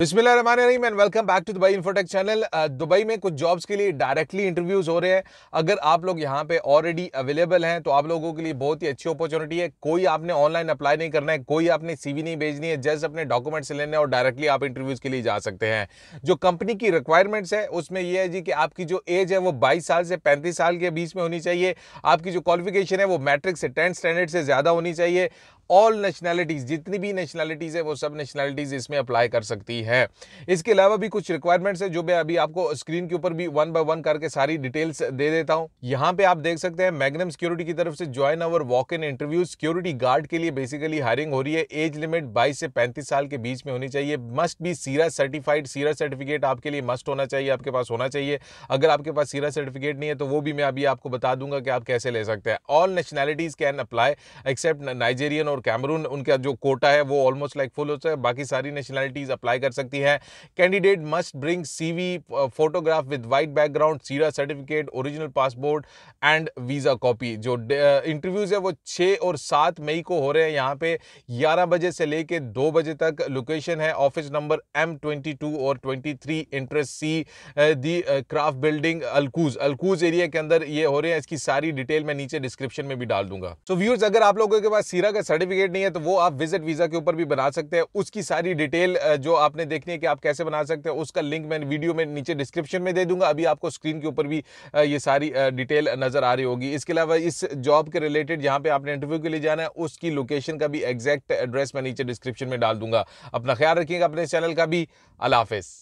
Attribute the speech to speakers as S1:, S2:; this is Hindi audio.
S1: बिस्मिल्लाहमान welcome back to Dubai infotech channel Dubai में कुछ जॉब्स के लिए डायरेक्टली इंटरव्यूज़ हो रहे हैं अगर आप लोग यहाँ पे ऑलरेडी अवेलेबल हैं तो आप लोगों के लिए बहुत ही अच्छी अपॉर्चुनिटी है कोई आपने ऑनलाइन अप्लाई नहीं करना है कोई आपने सीवी नहीं भेजनी है जस्ट अपने डॉक्यूमेंट्स लेने और डायरेक्टली आप इंटरव्यूज़ के लिए जा सकते हैं जो कंपनी की रिक्वायरमेंट्स है उसमें यह है जी कि आपकी जो एज है वो बाईस साल से पैंतीस साल के बीच में होनी चाहिए आपकी जो क्वालिफिकेशन है वो मैट्रिक से टेंथ स्टैंडर्ड से ज़्यादा होनी चाहिए ऑल नेशनैलिटीज़ जितनी भी नेशनैलिटीज़ है वो सब नेशनैलिटीज़ इसमें अप्लाई कर सकती है इसके अलावा भी कुछ रिक्वायरमेंट्स है जो मैं अभी आपको स्क्रीन के ऊपर भी वन बाय वन करके सारी डिटेल्स दे देता हूँ यहाँ पे आप देख सकते हैं मैग्नम सिक्योरिटी की तरफ से join our walk in interview security guard के लिए बेसिकली हायरिंग हो रही है एज लिमिट बाईस से पैंतीस साल के बीच में होनी चाहिए मस्ट भी सीरा सर्टिफाइड सीरा सर्टिफिकेट आपके लिए मस्ट होना चाहिए आपके पास होना चाहिए अगर आपके पास सीरा सर्टिफिकेट नहीं है तो वो भी मैं अभी आपको बता दूंगा कि आप कैसे ले सकते हैं all nationalities can apply except Nigerian और कैमरून उनका जो कोटा है वो ऑलमोस्ट लाइक फुल होता है बाकी सारी नेशनलिटीज अप्लाई कर सकती हैं candidate must bring CV photograph with white background सीरा certificate original passport and visa copy जो इंटरव्यूज़ uh, है वो छः और सात मई को हो रहे हैं यहाँ पे ग्यारह बजे से लेके दो बजे तक लोकेशन है ऑफिस नंबर एम और twenty three interest C the craft building Al Quoz Al Quoz area के अंदर ये हो रहे हैं इसकी सारी डिटेल मैं नीचे डिस्क्रिप्शन में भी डाल दूंगा तो so, व्यूज अगर आप लोगों के पास सीरा का सर्टिफिकेट सर्टिफिकेट नहीं है तो वो आप विजिट वीज़ा के ऊपर भी बना सकते हैं उसकी सारी डिटेल जो आपने देखनी है कि आप कैसे बना सकते हैं उसका लिंक मैं वीडियो में नीचे डिस्क्रिप्शन में दे दूंगा अभी आपको स्क्रीन के ऊपर भी ये सारी डिटेल नज़र आ रही होगी इसके अलावा इस जॉब के रिलेटेड जहाँ पे आपने इंटरव्यू के लिए जाना है उसकी लोकेशन का भी एग्जैक्ट एड्रेस मैं नीचे डिस्क्रिप्शन में डाल दूंगा अपना ख्याल रखिएगा अपने चैनल का भी हाफिज